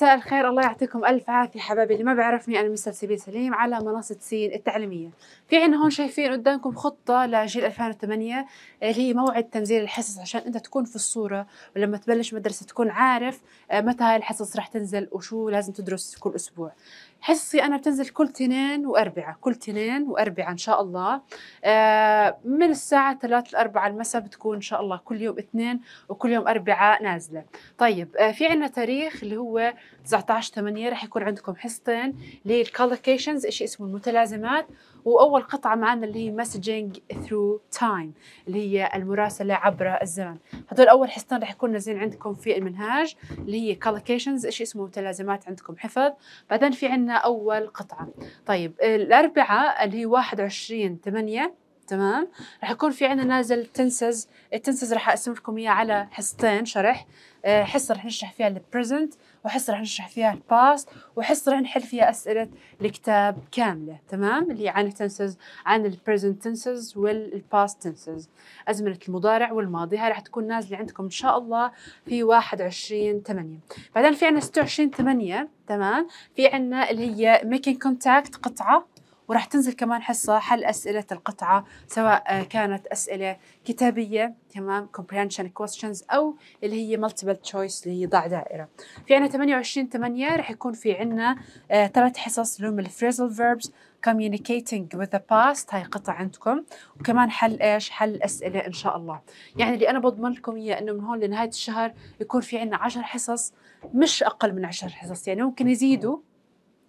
مساء الخير الله يعطيكم ألف عافية حبايبي اللي ما بيعرفني أنا مستر سبيل سليم على منصة سين التعليمية في عنا هون شايفين قدامكم خطة لجيل 2008 اللي هي موعد تنزيل الحصص عشان أنت تكون في الصورة ولما تبلش مدرسة تكون عارف آه، متى هاي الحصص رح تنزل وشو لازم تدرس كل أسبوع حصصي أنا بتنزل كل تنين وأربعة كل تنين وأربعة إن شاء الله آه، من الساعة 3 ل 4 المساء بتكون إن شاء الله كل يوم اثنين وكل يوم أربعة نازلة طيب آه، في عنا تاريخ اللي هو 19 8 رح يكون عندكم حصتين للكولوكيشنز شيء اسمه المتلازمات واول قطعه معنا اللي هي مسجنج ثرو تايم اللي هي المراسله عبر الزمن هدول اول حصتين رح يكون نازلين عندكم في المنهاج اللي هي كالكيشنز شيء اسمه متلازمات عندكم حفظ بعدين في عنا أول قطعة طيب آه، الأربعاء اللي هي 21 8 تمام رح يكون في عندنا نازل تنسز التنسز رح اقسم لكم اياه على حصتين شرح آه، حصه رح نشرح فيها البريزنت وحصه رح نشرح فيها الباست وحصه رح نحل فيها اسئله الكتاب كامله تمام اللي عن التنسز عن البريزنت تنسز والباست تنسز ازمنه المضارع والماضي هاي رح تكون نازله عندكم ان شاء الله في 21 8 بعدين في عندنا 26 8 تمام في عندنا اللي هي ميكينج كونتاكت قطعه وراح تنزل كمان حصة حل أسئلة القطعة سواء آه، كانت أسئلة كتابية تمام comprehension questions أو اللي هي multiple choice اللي هي ضع دائرة في عنا 28 8 راح يكون في عنا آه، ثلاث حصص اللي هم الفريزل verbs communicating with the past هاي قطع عندكم وكمان حل ايش حل اسئله ان شاء الله يعني اللي انا بضمن لكم اياه انه من هون لنهايه الشهر يكون في عندنا 10 حصص مش اقل من 10 حصص يعني ممكن يزيدوا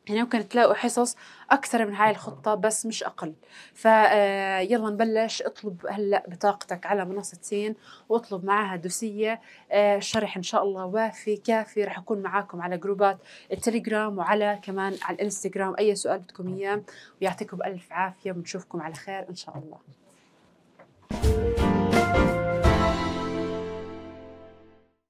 يعني ممكن تلاقوا حصص أكثر من هاي الخطة بس مش أقل فيلا آه، نبلش اطلب هلأ بطاقتك على منصة سين واطلب معها دوسية الشرح آه، إن شاء الله وافي كافي رح أكون معاكم على جروبات التليجرام وعلى كمان على الإنستغرام أي سؤال بدكم إياه ويعطيكم ألف عافية ونشوفكم على خير إن شاء الله